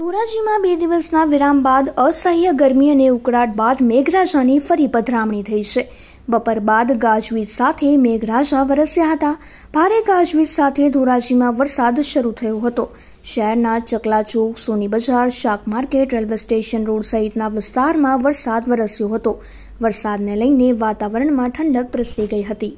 ધોરાજીમાં બે દિવસના વિરામ બાદ અસહ્ય ગરમી અને ઉકળાટ બાદ મેઘરાજાની ફરી પધરામણી થઈ છે બપોર બાદ ગાજવીજ સાથે મેઘરાજા વરસ્યા હતા ભારે ગાજવીજ સાથે ધોરાજીમાં વરસાદ શરૂ થયો હતો શહેરના ચકલા ચોક સોની બજાર શાક માર્કેટ રેલવે સ્ટેશન રોડ સહિતના વિસ્તારમાં વરસાદ વરસ્યો હતો વરસાદને લઈને વાતાવરણમાં ઠંડક પ્રસરી ગઈ હતી